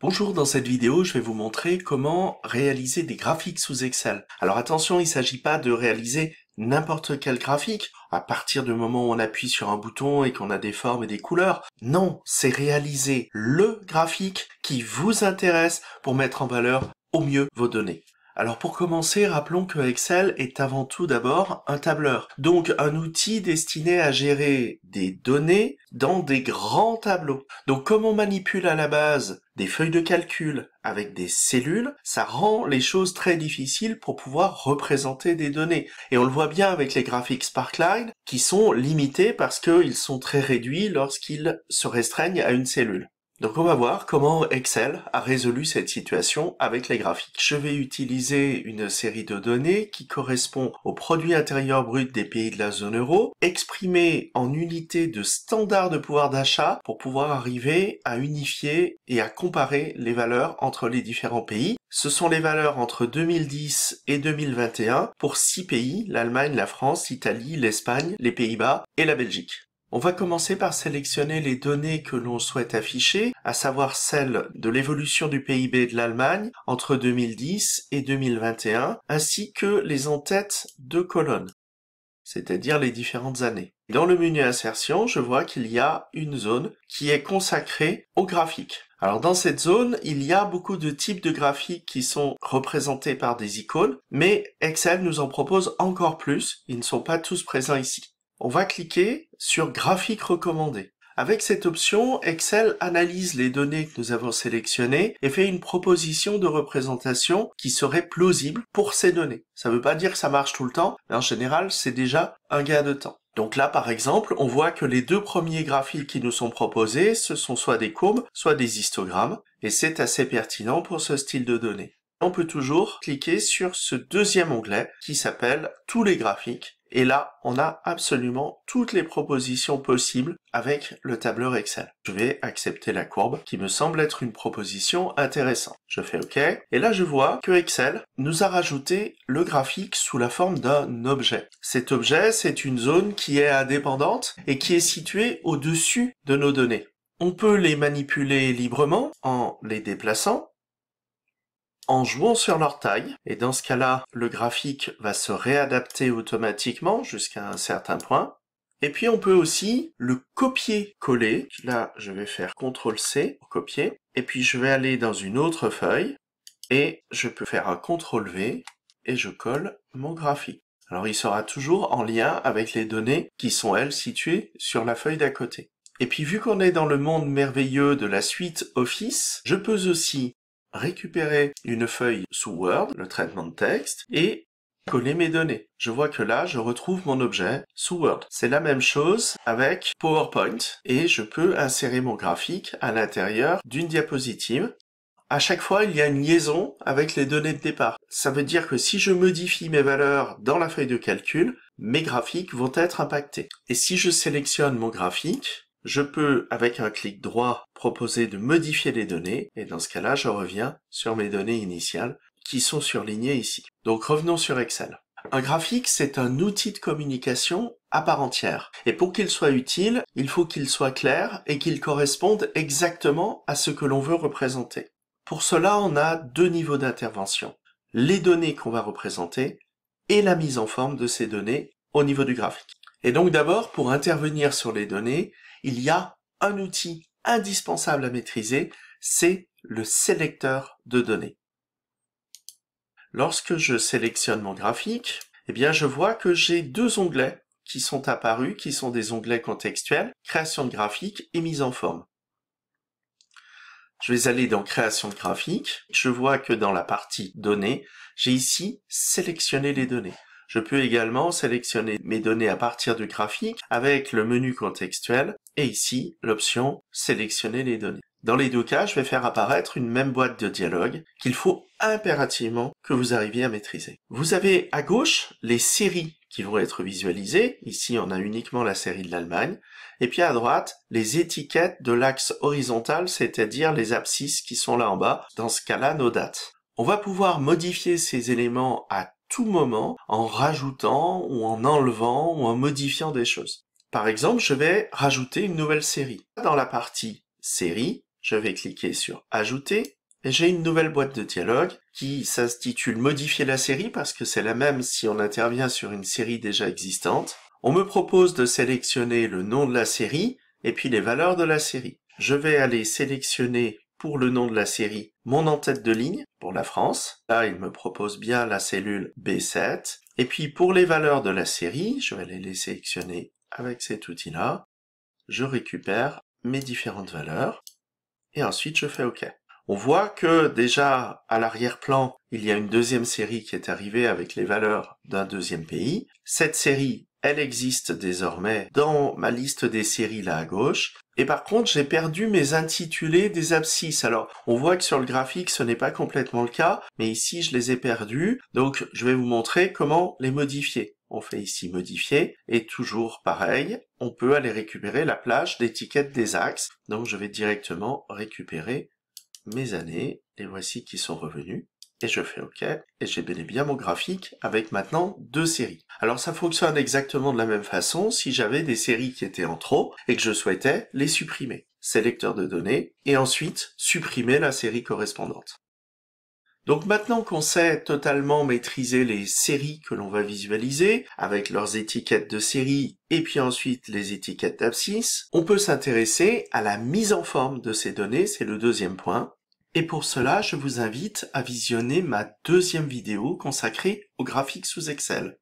Bonjour, dans cette vidéo, je vais vous montrer comment réaliser des graphiques sous Excel. Alors attention, il ne s'agit pas de réaliser n'importe quel graphique, à partir du moment où on appuie sur un bouton et qu'on a des formes et des couleurs. Non, c'est réaliser le graphique qui vous intéresse pour mettre en valeur au mieux vos données. Alors pour commencer, rappelons que Excel est avant tout d'abord un tableur, donc un outil destiné à gérer des données dans des grands tableaux. Donc comme on manipule à la base des feuilles de calcul avec des cellules, ça rend les choses très difficiles pour pouvoir représenter des données. Et on le voit bien avec les graphiques Sparkline qui sont limités parce qu'ils sont très réduits lorsqu'ils se restreignent à une cellule. Donc on va voir comment Excel a résolu cette situation avec les graphiques. Je vais utiliser une série de données qui correspond au produit intérieur brut des pays de la zone euro, exprimé en unités de standard de pouvoir d'achat pour pouvoir arriver à unifier et à comparer les valeurs entre les différents pays. Ce sont les valeurs entre 2010 et 2021 pour six pays, l'Allemagne, la France, l'Italie, l'Espagne, les Pays-Bas et la Belgique. On va commencer par sélectionner les données que l'on souhaite afficher, à savoir celles de l'évolution du PIB de l'Allemagne entre 2010 et 2021, ainsi que les entêtes de colonnes, c'est-à-dire les différentes années. Dans le menu insertion, je vois qu'il y a une zone qui est consacrée au graphique. Alors dans cette zone, il y a beaucoup de types de graphiques qui sont représentés par des icônes, mais Excel nous en propose encore plus, ils ne sont pas tous présents ici on va cliquer sur graphique recommandé. Avec cette option, Excel analyse les données que nous avons sélectionnées et fait une proposition de représentation qui serait plausible pour ces données. Ça ne veut pas dire que ça marche tout le temps, mais en général, c'est déjà un gain de temps. Donc là, par exemple, on voit que les deux premiers graphiques qui nous sont proposés, ce sont soit des courbes, soit des histogrammes, et c'est assez pertinent pour ce style de données on peut toujours cliquer sur ce deuxième onglet qui s'appelle tous les graphiques et là, on a absolument toutes les propositions possibles avec le tableur Excel. Je vais accepter la courbe qui me semble être une proposition intéressante. Je fais OK. Et là, je vois que Excel nous a rajouté le graphique sous la forme d'un objet. Cet objet, c'est une zone qui est indépendante et qui est située au-dessus de nos données. On peut les manipuler librement en les déplaçant en jouant sur leur taille. Et dans ce cas-là, le graphique va se réadapter automatiquement jusqu'à un certain point. Et puis on peut aussi le copier-coller. Là, je vais faire CTRL-C pour copier. Et puis je vais aller dans une autre feuille. Et je peux faire un CTRL-V. Et je colle mon graphique. Alors il sera toujours en lien avec les données qui sont, elles, situées sur la feuille d'à côté. Et puis vu qu'on est dans le monde merveilleux de la suite Office, je peux aussi récupérer une feuille sous Word, le traitement de texte, et coller mes données. Je vois que là, je retrouve mon objet sous Word. C'est la même chose avec PowerPoint et je peux insérer mon graphique à l'intérieur d'une diapositive. À chaque fois, il y a une liaison avec les données de départ. Ça veut dire que si je modifie mes valeurs dans la feuille de calcul, mes graphiques vont être impactés. Et si je sélectionne mon graphique, je peux, avec un clic droit, proposer de modifier les données, et dans ce cas-là, je reviens sur mes données initiales qui sont surlignées ici. Donc revenons sur Excel. Un graphique, c'est un outil de communication à part entière. Et pour qu'il soit utile, il faut qu'il soit clair et qu'il corresponde exactement à ce que l'on veut représenter. Pour cela, on a deux niveaux d'intervention. Les données qu'on va représenter et la mise en forme de ces données au niveau du graphique. Et donc d'abord, pour intervenir sur les données, il y a un outil indispensable à maîtriser, c'est le sélecteur de données. Lorsque je sélectionne mon graphique, eh bien je vois que j'ai deux onglets qui sont apparus, qui sont des onglets contextuels, création de graphique et mise en forme. Je vais aller dans création de graphique. Je vois que dans la partie données, j'ai ici sélectionné les données. Je peux également sélectionner mes données à partir du graphique avec le menu contextuel et ici l'option sélectionner les données. Dans les deux cas, je vais faire apparaître une même boîte de dialogue qu'il faut impérativement que vous arriviez à maîtriser. Vous avez à gauche les séries qui vont être visualisées. Ici, on a uniquement la série de l'Allemagne. Et puis à droite, les étiquettes de l'axe horizontal, c'est-à-dire les abscisses qui sont là en bas. Dans ce cas-là, nos dates. On va pouvoir modifier ces éléments à tout moment en rajoutant ou en enlevant ou en modifiant des choses. Par exemple, je vais rajouter une nouvelle série. Dans la partie série, je vais cliquer sur ajouter et j'ai une nouvelle boîte de dialogue qui s'intitule modifier la série parce que c'est la même si on intervient sur une série déjà existante. On me propose de sélectionner le nom de la série et puis les valeurs de la série. Je vais aller sélectionner pour le nom de la série mon en-tête de ligne pour la France. Là, il me propose bien la cellule B7. Et puis pour les valeurs de la série, je vais aller les sélectionner avec cet outil-là. Je récupère mes différentes valeurs et ensuite je fais OK. On voit que déjà à l'arrière-plan, il y a une deuxième série qui est arrivée avec les valeurs d'un deuxième pays. Cette série elle existe désormais dans ma liste des séries là à gauche. Et par contre, j'ai perdu mes intitulés des abscisses. Alors, on voit que sur le graphique, ce n'est pas complètement le cas, mais ici, je les ai perdus. Donc, je vais vous montrer comment les modifier. On fait ici modifier, et toujours pareil, on peut aller récupérer la plage d'étiquette des axes. Donc, je vais directement récupérer mes années, les voici qui sont revenus et je fais OK, et j'ai bel et bien mon graphique avec maintenant deux séries. Alors ça fonctionne exactement de la même façon si j'avais des séries qui étaient en trop et que je souhaitais les supprimer. Sélecteur de données, et ensuite supprimer la série correspondante. Donc maintenant qu'on sait totalement maîtriser les séries que l'on va visualiser, avec leurs étiquettes de séries et puis ensuite les étiquettes d'abscisse, on peut s'intéresser à la mise en forme de ces données, c'est le deuxième point, et pour cela, je vous invite à visionner ma deuxième vidéo consacrée aux graphiques sous Excel.